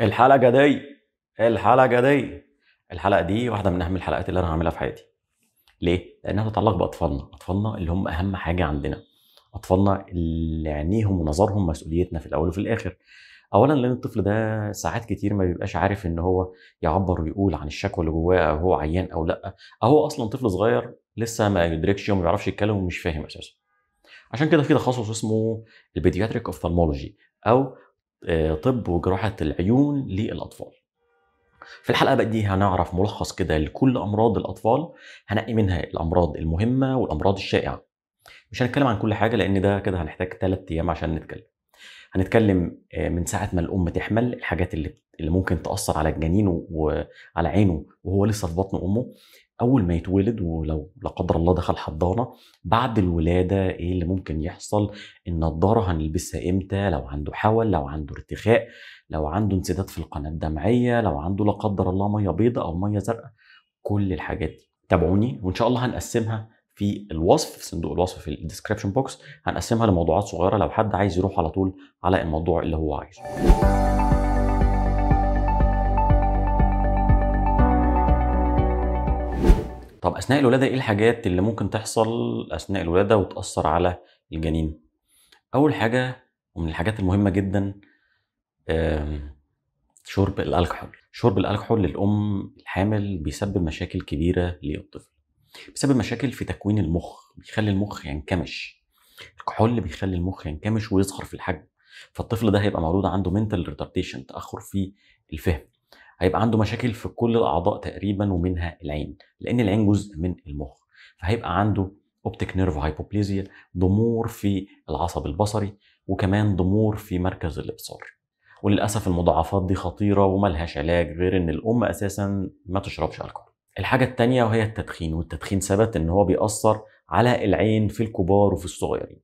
الحلقه دي الحلقه دي الحلقه دي واحده من اهم الحلقات اللي انا هعملها في حياتي ليه لانها تتعلق باطفالنا اطفالنا اللي هم اهم حاجه عندنا اطفالنا اللي عينيهم ونظرهم مسؤوليتنا في الاول وفي الاخر اولا لان الطفل ده ساعات كتير ما بيبقاش عارف ان هو يعبر ويقول عن الشكوى اللي جواه او هو عيان او لا او هو اصلا طفل صغير لسه ما يدركش وما بيعرفش يتكلم ومش فاهم اساسا عشان كده في تخصص اسمه البيدياتريك اوفثالمولوجي او آه، طب وجراحة العيون للأطفال في الحلقة بقى دي هنعرف ملخص كده لكل أمراض الأطفال هنقي منها الأمراض المهمة والأمراض الشائعة مش هنتكلم عن كل حاجة لأن ده كده هنحتاج ثلاثة أيام عشان نتكلم هنتكلم آه، من ساعة ما الأم تحمل الحاجات اللي اللي ممكن تأثر على الجنين وعلى عينه وهو لسه في بطن أمه اول ما يتولد ولو لا قدر الله دخل حضانه بعد الولاده ايه اللي ممكن يحصل النضاره هنلبسها امتى لو عنده حول لو عنده ارتخاء لو عنده انسداد في القناه الدمعيه لو عنده لا قدر الله ميه بيضاء او ميه زرقاء كل الحاجات دي تابعوني وان شاء الله هنقسمها في الوصف في صندوق الوصف في الديسكربشن بوكس هنقسمها لموضوعات صغيره لو حد عايز يروح على طول على الموضوع اللي هو عايزه طب اثناء الولاده ايه الحاجات اللي ممكن تحصل اثناء الولاده وتاثر على الجنين اول حاجه ومن الحاجات المهمه جدا شرب الالكحول شرب الالكحول للام الحامل بيسبب مشاكل كبيره للطفل بيسبب مشاكل في تكوين المخ بيخلي المخ ينكمش الكحول بيخلي المخ ينكمش ويصغر في الحجم فالطفل ده هيبقى مولود عنده منتال ريتارديشن تاخر في الفهم هيبقى عنده مشاكل في كل الاعضاء تقريبا ومنها العين لان العين جزء من المخ فهيبقى عنده اوبتيك نيرف هايبوبليزيا ضمور في العصب البصري وكمان ضمور في مركز الابصار وللاسف المضاعفات دي خطيره وملهاش علاج غير ان الام اساسا ما تشربش الكحول الحاجه الثانيه وهي التدخين والتدخين ثبت ان هو بيأثر على العين في الكبار وفي الصغيرين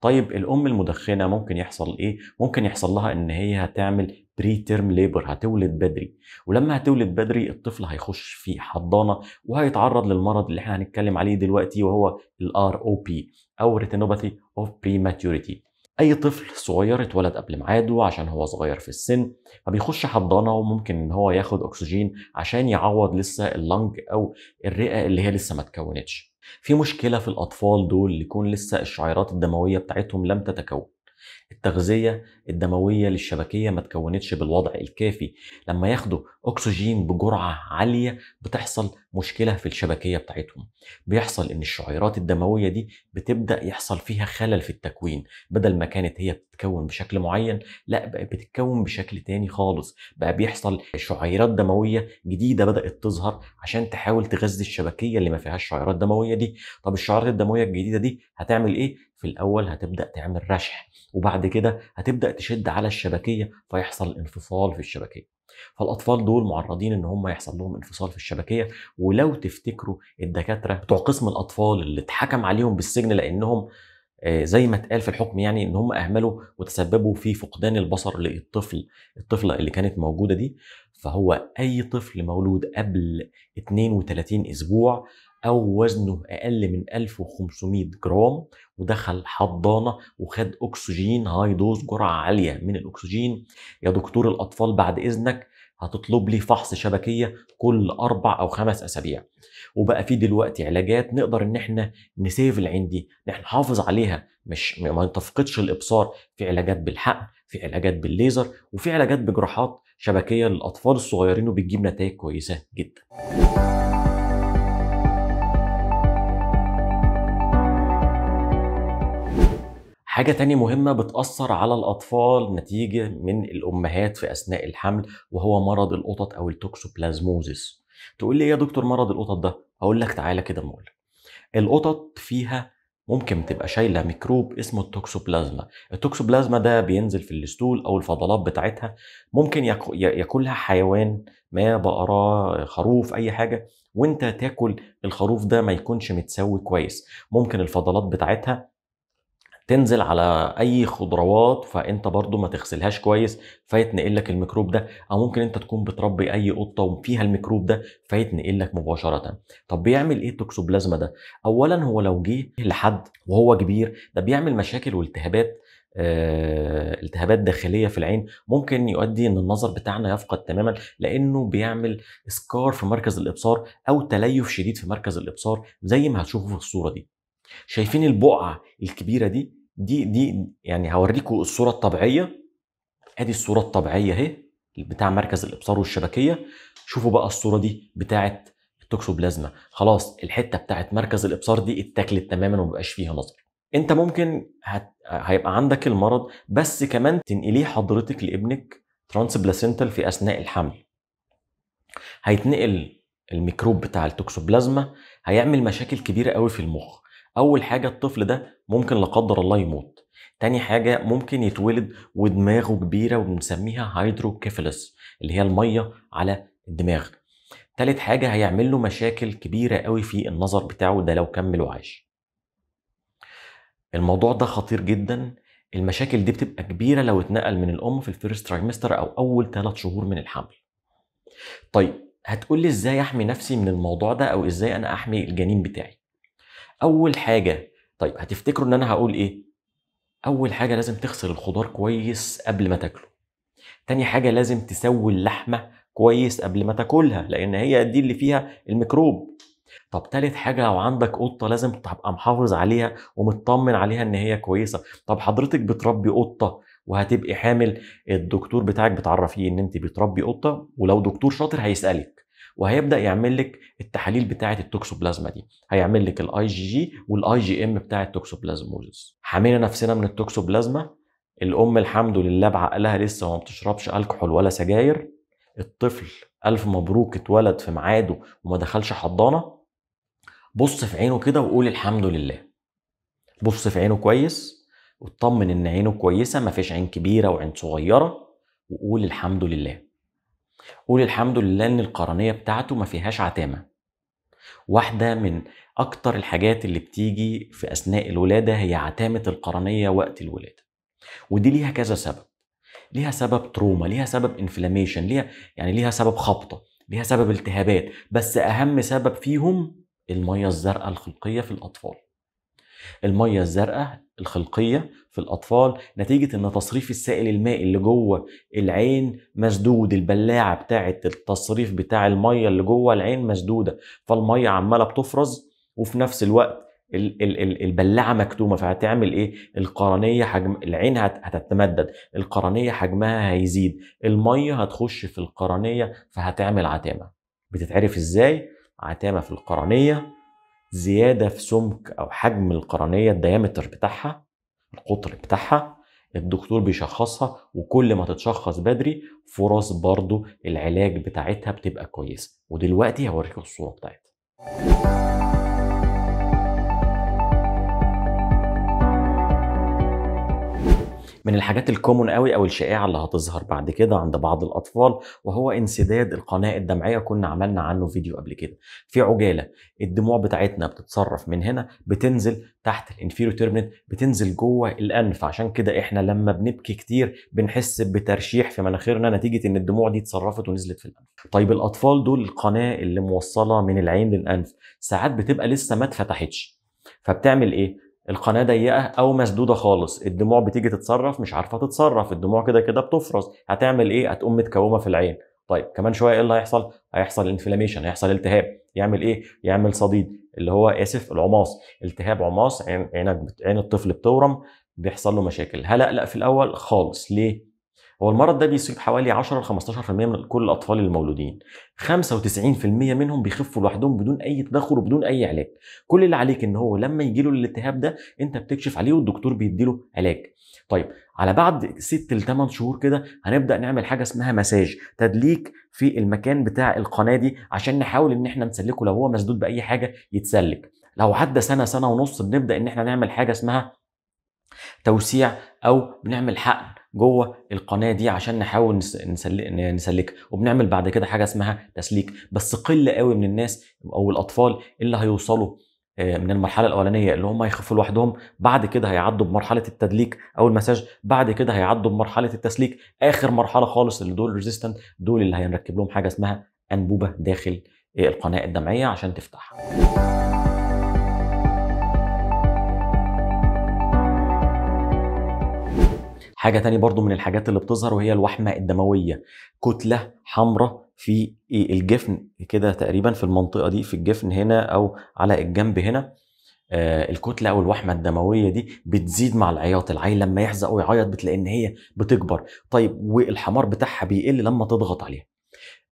طيب الام المدخنه ممكن يحصل ايه ممكن يحصل لها ان هي هتعمل بري تيرم ليبر هتولد بدري ولما هتولد بدري الطفل هيخش في حضانه وهيتعرض للمرض اللي احنا هنتكلم عليه دلوقتي وهو الار او بي او ريتينوباثي اوف بريماتوريتي اي طفل صغير اتولد قبل ميعاده عشان هو صغير في السن فبيخش حضانه وممكن ان هو ياخد اكسجين عشان يعوض لسه اللنج او الرئه اللي هي لسه ما اتكونتش في مشكله في الاطفال دول اللي يكون لسه الشعيرات الدمويه بتاعتهم لم تتكون التغذية الدموية للشبكية ما تكونتش بالوضع الكافي لما ياخدوا أكسجين بجرعة عالية بتحصل مشكلة في الشبكية بتاعتهم بيحصل إن الشعيرات الدموية دي بتبدأ يحصل فيها خلل في التكوين بدل ما كانت هي بتتكون بشكل معين لا بقى بتتكون بشكل تاني خالص بقى بيحصل شعيرات دموية جديدة بدأت تظهر عشان تحاول تغذي الشبكية اللي ما فيهاش شعيرات دموية دي طب الشعيرات الدموية الجديدة دي هتعمل إيه؟ في الأول هتبدأ تعمل رشح وبعد بعد كده هتبدا تشد على الشبكيه فيحصل انفصال في الشبكيه فالاطفال دول معرضين ان هم يحصل لهم انفصال في الشبكيه ولو تفتكروا الدكاتره بتوع قسم الاطفال اللي اتحكم عليهم بالسجن لانهم آه، زي ما اتقال في الحكم يعني ان هم اهملوا وتسببوا في فقدان البصر للطفل الطفله اللي كانت موجوده دي فهو اي طفل مولود قبل 32 اسبوع او وزنه اقل من 1500 جرام ودخل حضانه وخد اكسجين هاي دوز جرعه عاليه من الاكسجين يا دكتور الاطفال بعد اذنك هتطلب لي فحص شبكيه كل اربع او خمس اسابيع وبقى في دلوقتي علاجات نقدر ان احنا نسيف العين دي ان نحافظ عليها مش ما تفقدش الابصار في علاجات بالحقن في علاجات بالليزر وفي علاجات بجراحات شبكيه للاطفال الصغيرين وبتجيب نتائج كويسه جدا حاجة تانية مهمة بتأثر على الأطفال نتيجة من الأمهات في أثناء الحمل وهو مرض القطط أو التوكسوبلازموزيس تقول لي إيه يا دكتور مرض القطط ده أقول لك تعالى كده ما القطط فيها ممكن تبقى شايلة ميكروب اسمه التوكسوبلازما التوكسوبلازما ده بينزل في الستول أو الفضلات بتاعتها ممكن ياكلها حيوان ما بقرة خروف أي حاجة وانت تاكل الخروف ده ما يكونش متسوي كويس ممكن الفضلات بتاعتها تنزل على اي خضروات فانت برضو ما تغسلهاش كويس فيتنقل لك الميكروب ده او ممكن انت تكون بتربي اي قطه وفيها الميكروب ده فيتنقل لك مباشره طب بيعمل ايه التوكسوبلازما ده اولا هو لو جه لحد وهو كبير ده بيعمل مشاكل والتهابات آه، التهابات داخليه في العين ممكن يؤدي ان النظر بتاعنا يفقد تماما لانه بيعمل سكار في مركز الابصار او تليف شديد في مركز الابصار زي ما هتشوفوا في الصوره دي شايفين البقعه الكبيره دي دي دي يعني هوريكم الصوره الطبيعيه ادي الصوره الطبيعيه اهي بتاع مركز الابصار والشبكيه شوفوا بقى الصوره دي بتاعه التوكسوبلازما خلاص الحته بتاعه مركز الابصار دي اتاكلت تماما ومبقاش فيها نظر انت ممكن هت... هيبقى عندك المرض بس كمان تنقليه حضرتك لابنك ترانس بلاسنتال في اثناء الحمل هيتنقل الميكروب بتاع التوكسوبلازما هيعمل مشاكل كبيره قوي في المخ اول حاجه الطفل ده ممكن لا قدر الله يموت تاني حاجة ممكن يتولد ودماغه كبيرة وبنسميها هيدروكيفلس اللي هي المية على الدماغ تالت حاجة هيعمل له مشاكل كبيرة قوي في النظر بتاعه ده لو كمل وعاش الموضوع ده خطير جدا المشاكل دي بتبقى كبيرة لو اتنقل من الأم في الفيرست ترايمستر أو أول ثلاث شهور من الحمل طيب هتقولي ازاي احمي نفسي من الموضوع ده او ازاي انا احمي الجنين بتاعي اول حاجه طيب هتفتكروا ان انا هقول ايه اول حاجه لازم تغسل الخضار كويس قبل ما تاكله تاني حاجه لازم تسوي اللحمه كويس قبل ما تاكلها لان هي دي اللي فيها الميكروب طب تالت حاجه لو عندك قطه لازم تبقى محافظ عليها ومطمن عليها ان هي كويسه طب حضرتك بتربي قطه وهتبقي حامل الدكتور بتاعك بتعرفيه ان انت بتربي قطه ولو دكتور شاطر هيسالك وهيبدا يعمل لك التحاليل بتاعه التوكسوبلازما دي هيعمل لك الاي جي جي والاي جي ام بتاع التوكسوبلازموزس حمينا نفسنا من التوكسوبلازما الام الحمد لله بعقلها لسه وما بتشربش الكحول ولا سجاير الطفل الف مبروك اتولد في ميعاده وما دخلش حضانه بص في عينه كده وقول الحمد لله بص في عينه كويس واطمن ان عينه كويسه ما فيش عين كبيره وعين صغيره وقول الحمد لله قول الحمد لله ان القرنيه بتاعته ما فيهاش عتامه واحده من اكتر الحاجات اللي بتيجي في اثناء الولاده هي عتامه القرنيه وقت الولاده ودي ليها كذا سبب ليها سبب تروما ليها سبب انفلاميشن ليها يعني ليها سبب خبطه ليها سبب التهابات بس اهم سبب فيهم الميه الزرقاء الخلقيه في الاطفال الميه الزرقاء الخلقيه في الاطفال نتيجه ان تصريف السائل المائي اللي جوه العين مسدود البلاعه بتاعه التصريف بتاع الميه اللي جوه العين مسدوده فالميه عماله بتفرز وفي نفس الوقت البلاعه مكتومه فهتعمل ايه؟ القرنيه حجم العين هتتمدد، القرنيه حجمها هيزيد، الميه هتخش في القرنيه فهتعمل عتامه. بتتعرف ازاي؟ عتامه في القرنيه زياده في سمك او حجم القرنيه الديامتر بتاعها القطر بتاعها الدكتور بيشخصها وكل ما تتشخص بدري فرص برضو العلاج بتاعتها بتبقى كويسه ودلوقتي هوريكم الصوره بتاعتها من الحاجات الكومون قوي او الشائعه اللي هتظهر بعد كده عند بعض الاطفال وهو انسداد القناه الدمعيه كنا عملنا عنه فيديو قبل كده في عجاله الدموع بتاعتنا بتتصرف من هنا بتنزل تحت الانفيرو تيرمنت بتنزل جوه الانف عشان كده احنا لما بنبكي كتير بنحس بترشيح في مناخيرنا نتيجه ان الدموع دي اتصرفت ونزلت في الانف طيب الاطفال دول القناه اللي موصله من العين للانف ساعات بتبقى لسه ما اتفتحتش فبتعمل ايه القناه ضيقه او مسدوده خالص الدموع بتيجي تتصرف مش عارفه تتصرف الدموع كده كده بتفرز هتعمل ايه هتقوم متكومه في العين طيب كمان شويه ايه اللي هيحصل هيحصل انفلاميشن هيحصل التهاب يعمل ايه يعمل صديد اللي هو اسف العماص التهاب عماص عين عينك عين الطفل بتورم بيحصل له مشاكل هلا لا في الاول خالص ليه هو المرض ده بيصيب حوالي 10 ل 15% من كل الاطفال المولودين 95% منهم بيخفوا لوحدهم بدون اي تدخل وبدون اي علاج كل اللي عليك ان هو لما يجي له الالتهاب ده انت بتكشف عليه والدكتور بيديله علاج طيب على بعد 6 ل 8 شهور كده هنبدا نعمل حاجه اسمها مساج تدليك في المكان بتاع القناه دي عشان نحاول ان احنا نسلكه لو هو مسدود باي حاجه يتسلك لو عدى سنه سنه ونص بنبدا ان احنا نعمل حاجه اسمها توسيع او بنعمل حقن جوه القناه دي عشان نحاول نسلك نسلكها وبنعمل بعد كده حاجه اسمها تسليك بس قله قوي من الناس او الاطفال اللي هيوصلوا آه، من المرحله الاولانيه اللي هم هيخفوا لوحدهم بعد كده هيعدوا بمرحله التدليك او المساج بعد كده هيعدوا بمرحله التسليك اخر مرحله خالص اللي دول ريزيستنت دول اللي هنركب لهم حاجه اسمها انبوبه داخل آه، القناه الدمعيه عشان تفتح حاجه تانية برضو من الحاجات اللي بتظهر وهي الوحمه الدمويه كتله حمراء في الجفن كده تقريبا في المنطقه دي في الجفن هنا او على الجنب هنا آه الكتله او الوحمه الدمويه دي بتزيد مع العياط العيل لما يحزق ويعيط بتلاقي ان هي بتكبر طيب والحمار بتاعها بيقل لما تضغط عليها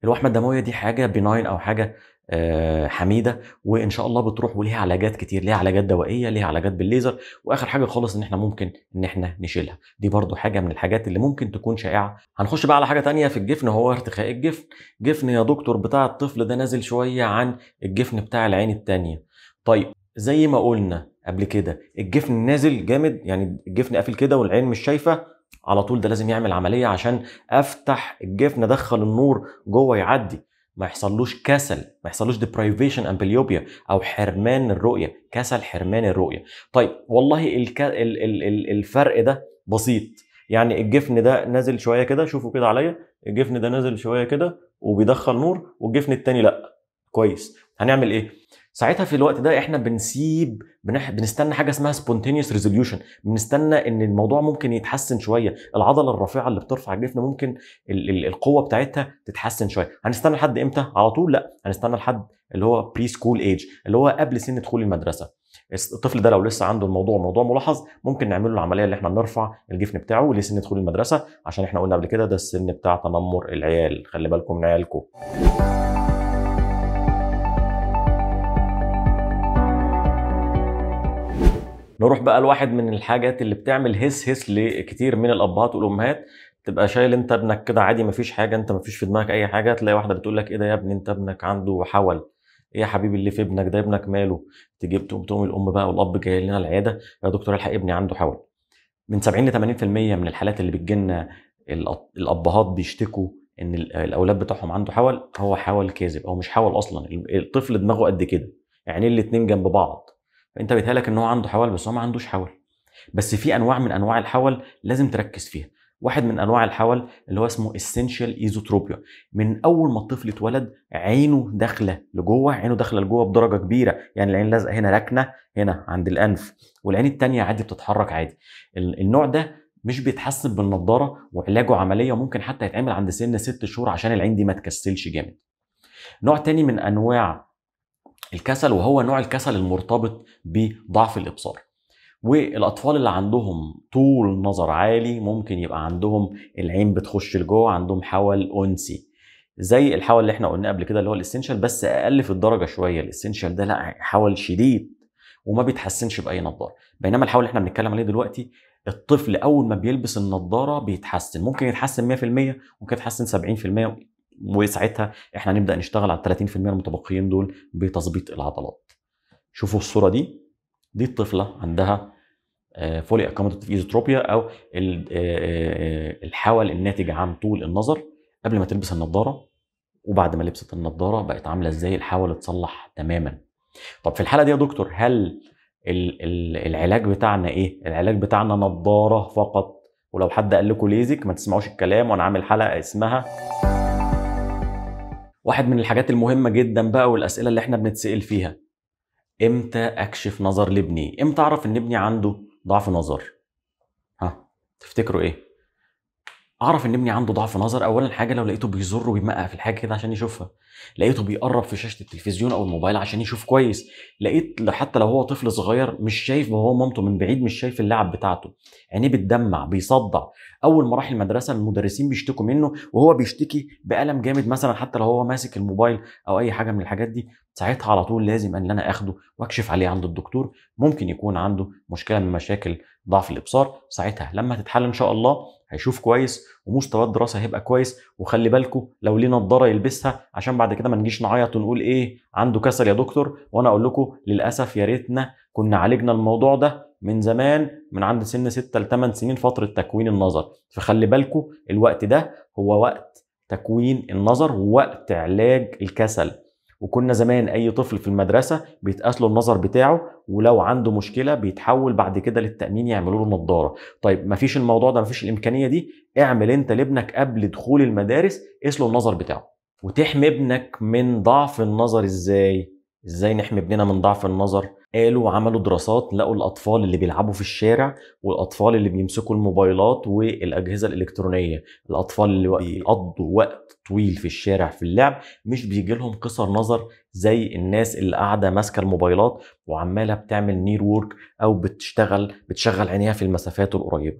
الوحمه الدمويه دي حاجه بناين او حاجه آه، حميده وان شاء الله بتروح وليها علاجات كتير ليها علاجات دوائيه ليها علاجات بالليزر واخر حاجه خالص ان احنا ممكن ان احنا نشيلها دي برضو حاجه من الحاجات اللي ممكن تكون شائعه هنخش بقى على حاجه تانية في الجفن هو ارتخاء الجفن جفن يا دكتور بتاع الطفل ده نازل شويه عن الجفن بتاع العين الثانيه طيب زي ما قلنا قبل كده الجفن نازل جامد يعني الجفن قافل كده والعين مش شايفه على طول ده لازم يعمل عمليه عشان افتح الجفن ادخل النور جوه يعدي ما يحصلوش كسل ما يحصلوش ديبرايفيشن امبليوبيا او حرمان الرؤيه كسل حرمان الرؤيه طيب والله الك... ال... ال... ال... الفرق ده بسيط يعني الجفن ده نازل شويه كده شوفوا كده عليا الجفن ده نازل شويه كده وبيدخل نور والجفن التاني لا كويس هنعمل ايه ساعتها في الوقت ده احنا بنسيب بنح... بنستنى حاجه اسمها سبونتينيوس ريزوليوشن بنستنى ان الموضوع ممكن يتحسن شويه العضله الرافعه اللي بترفع الجفن ممكن ال... ال... القوه بتاعتها تتحسن شويه هنستنى لحد امتى على طول لا هنستنى لحد اللي هو بري سكول ايج اللي هو قبل سن دخول المدرسه الطفل ده لو لسه عنده الموضوع موضوع ملاحظ ممكن نعمل له العمليه اللي احنا بنرفع الجفن بتاعه لسن دخول المدرسه عشان احنا قلنا قبل كده ده السن بتاع تنمر العيال خلي بالكم من عيالكم نروح بقى لواحد من الحاجات اللي بتعمل هس هس لكتير من الابهات والامهات تبقى شايل انت ابنك كده عادي مفيش حاجه انت مفيش في دماغك اي حاجه تلاقي واحده بتقول لك ايه ده يا ابني انت ابنك عنده حول ايه يا حبيبي اللي في ابنك ده ابنك ماله تجيب تقوم تقوم الام بقى والاب جاي لنا العياده يا دكتور الحق ابني عنده حول من 70 ل 80% من الحالات اللي بتجينا الابهات بيشتكوا ان الاولاد بتاعهم عنده حول هو حول كاذب او مش حول اصلا الطفل دماغه قد كده يعني الاثنين جنب بعض انت بيتهيألك ان هو عنده حول بس هو ما عندوش حول بس في انواع من انواع الحول لازم تركز فيها واحد من انواع الحول اللي هو اسمه اسينشال ايزوتروبيا من اول ما الطفل اتولد عينه داخله لجوه عينه داخله لجوه بدرجه كبيره يعني العين لازقه هنا ركنه هنا عند الانف والعين الثانيه عادي بتتحرك عادي النوع ده مش بيتحسن بالنضاره وعلاجه عمليه ممكن حتى يتعمل عند سن ست شهور عشان العين دي ما تكسلش جامد نوع تاني من انواع الكسل وهو نوع الكسل المرتبط بضعف الابصار والاطفال اللي عندهم طول نظر عالي ممكن يبقى عندهم العين بتخش لجوه عندهم حول انسي زي الحول اللي احنا قلناه قبل كده اللي هو الاسنشال بس اقل في الدرجه شويه الاسنشال ده لا حول شديد وما بيتحسنش باي نظاره بينما الحول اللي احنا بنتكلم عليه دلوقتي الطفل اول ما بيلبس النضاره بيتحسن ممكن يتحسن 100% ممكن يتحسن 70% وساعتها احنا هنبدا نشتغل على ال 30% المتبقيين دول بتظبيط العضلات شوفوا الصوره دي دي الطفله عندها آه، فولي اكوموديتيف ايزوتروبيا او آه، آه، الحول الناتج عن طول النظر قبل ما تلبس النظاره وبعد ما لبست النظاره بقت عامله ازاي الحول اتصلح تماما طب في الحاله دي يا دكتور هل العلاج بتاعنا ايه العلاج بتاعنا نظاره فقط ولو حد قال لكم ليزك ما تسمعوش الكلام وانا عامل حلقه اسمها واحد من الحاجات المهمه جدا بقى والاسئله اللي احنا بنتسال فيها امتى اكشف نظر لابني امتى اعرف ان ابني عنده ضعف نظر ها تفتكروا ايه اعرف ان ابني عنده ضعف نظر اولا حاجه لو لقيته بيزر وبيمقع في الحاجه كده عشان يشوفها لقيته بيقرب في شاشه التلفزيون او الموبايل عشان يشوف كويس لقيت حتى لو هو طفل صغير مش شايف وهو مامته من بعيد مش شايف اللعب بتاعته عينيه بتدمع بيصدع اول ما راح المدرسه المدرسين بيشتكوا منه وهو بيشتكي بالم جامد مثلا حتى لو هو ماسك الموبايل او اي حاجه من الحاجات دي ساعتها على طول لازم ان انا اخده واكشف عليه عند الدكتور ممكن يكون عنده مشكله من مشاكل ضعف الابصار ساعتها لما تتحل ان شاء الله هيشوف كويس ومستوى الدراسه هيبقى كويس وخلي بالكم لو ليه نضاره يلبسها عشان بعد كده ما نجيش نعيط ونقول ايه عنده كسل يا دكتور وانا اقول لكم للاسف يا ريتنا كنا عالجنا الموضوع ده من زمان من عند سن 6 ل 8 سنين فتره تكوين النظر فخلي بالكم الوقت ده هو وقت تكوين النظر ووقت علاج الكسل وكنا زمان اي طفل في المدرسه بيتقاس له النظر بتاعه ولو عنده مشكله بيتحول بعد كده للتامين يعملوا له نظاره طيب مفيش الموضوع ده مفيش الامكانيه دي اعمل انت لابنك قبل دخول المدارس قيس له النظر بتاعه وتحمي ابنك من ضعف النظر ازاي ازاي نحمي ابننا من ضعف النظر قالوا عملوا دراسات لقوا الاطفال اللي بيلعبوا في الشارع والاطفال اللي بيمسكوا الموبايلات والاجهزه الالكترونيه الاطفال اللي بيقضوا وقت طويل في الشارع في اللعب مش بيجي لهم قصر نظر زي الناس اللي قاعده ماسكه الموبايلات وعماله بتعمل نير وورك او بتشتغل بتشغل عينيها في المسافات القريبه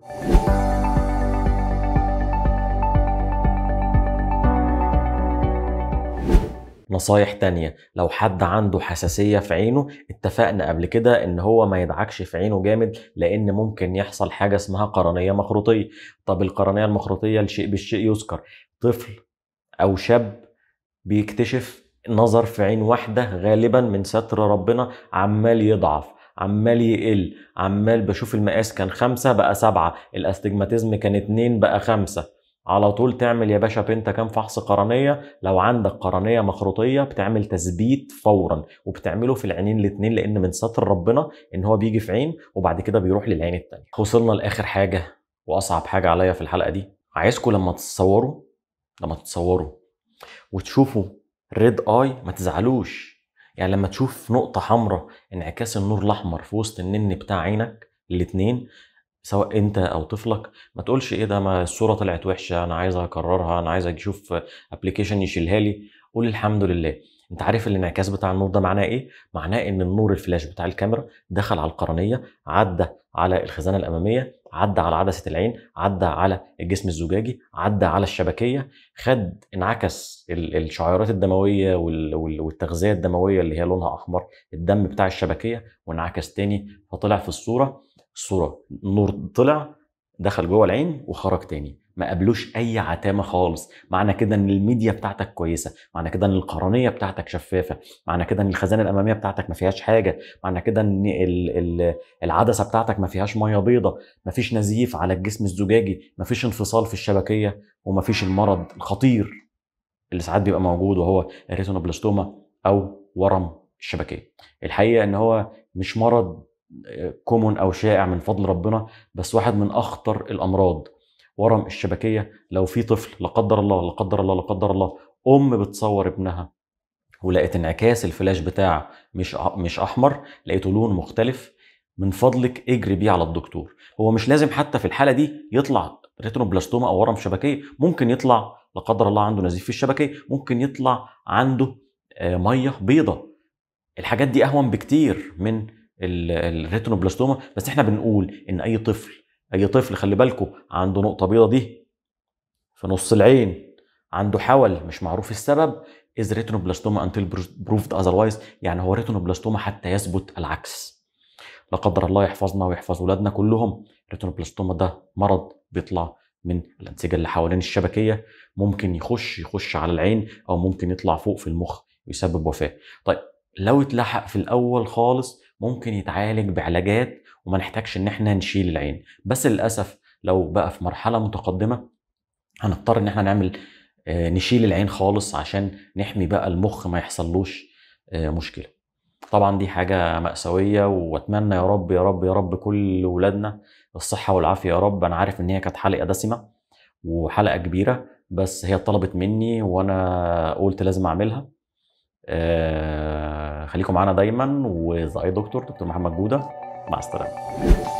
نصايح تانية لو حد عنده حساسية في عينه اتفقنا قبل كده ان هو ما يدعكش في عينه جامد لان ممكن يحصل حاجة اسمها قرنية مخروطية طب القرنية المخروطية الشيء بالشيء يذكر طفل او شاب بيكتشف نظر في عين واحدة غالبا من ستر ربنا عمال يضعف عمال يقل عمال بشوف المقاس كان خمسة بقى سبعة الاستجماتيزم كان اتنين بقى خمسة على طول تعمل يا باشا بنت كام فحص قرنيه لو عندك قرنيه مخروطيه بتعمل تثبيت فورا وبتعمله في العينين الاثنين لان من ستر ربنا ان هو بيجي في عين وبعد كده بيروح للعين الثانيه وصلنا لاخر حاجه واصعب حاجه عليا في الحلقه دي عايزكم لما تتصوروا لما تتصوروا وتشوفوا ريد اي ما تزعلوش يعني لما تشوف نقطه حمراء انعكاس النور الاحمر في وسط النن بتاع عينك الاثنين سواء انت او طفلك ما تقولش ايه ده ما الصوره طلعت وحشه انا عايز اكررها انا عايز اشوف ابلكيشن يشيلها لي قول الحمد لله انت عارف الانعكاس بتاع النور ده معناه ايه معناه ان النور الفلاش بتاع الكاميرا دخل على القرنيه عدى على الخزانه الاماميه عدى على عدسه العين عدى على الجسم الزجاجي عدى على الشبكيه خد انعكس الشعيرات الدمويه والتغذيه الدمويه اللي هي لونها احمر الدم بتاع الشبكيه وانعكس تاني فطلع في الصوره الصوره النور طلع دخل جوه العين وخرج تاني ما قابلوش اي عتامه خالص معنى كده ان الميديا بتاعتك كويسه معنى كده ان القرنيه بتاعتك شفافه معنى كده ان الخزانه الاماميه بتاعتك ما فيهاش حاجه معنى كده ان العدسه بتاعتك ما فيهاش ميه بيضه ما فيش نزيف على الجسم الزجاجي ما فيش انفصال في الشبكيه وما فيش المرض الخطير اللي ساعات بيبقى موجود وهو الريتينوبلاستوما او ورم الشبكيه الحقيقه ان هو مش مرض كومون او شائع من فضل ربنا بس واحد من اخطر الامراض ورم الشبكيه لو في طفل لا قدر الله لا قدر الله لا قدر الله ام بتصور ابنها ولقيت انعكاس الفلاش بتاع مش مش احمر لقيته لون مختلف من فضلك اجري بيه على الدكتور هو مش لازم حتى في الحاله دي يطلع ريتينوبلاستوما او ورم شبكيه ممكن يطلع لا قدر الله عنده نزيف في الشبكيه ممكن يطلع عنده آه، ميه بيضه الحاجات دي اهون بكتير من الريتينوبلاستوما بس احنا بنقول ان اي طفل اي طفل خلي بالكم عنده نقطه بيضه دي في نص العين عنده حول مش معروف السبب از ريتينوبلاستوما انتل بروفد اذروايز يعني هو ريتينوبلاستوما حتى يثبت العكس لا قدر الله يحفظنا ويحفظ اولادنا كلهم ريتينوبلاستوما ده مرض بيطلع من الانسجه اللي حوالين الشبكيه ممكن يخش يخش على العين او ممكن يطلع فوق في المخ ويسبب وفاه طيب لو اتلحق في الاول خالص ممكن يتعالج بعلاجات وما نحتاجش ان احنا نشيل العين بس للاسف لو بقى في مرحله متقدمه هنضطر ان احنا نعمل آه، نشيل العين خالص عشان نحمي بقى المخ ما يحصلوش آه، مشكله طبعا دي حاجة مأساوية وأتمنى يا رب يا رب يا رب كل ولادنا الصحة والعافية يا رب أنا عارف إن هي كانت حلقة دسمة وحلقة كبيرة بس هي طلبت مني وأنا قلت لازم أعملها آه، خليكم معانا دايما وزي دكتور دكتور محمد جوده مع السلامه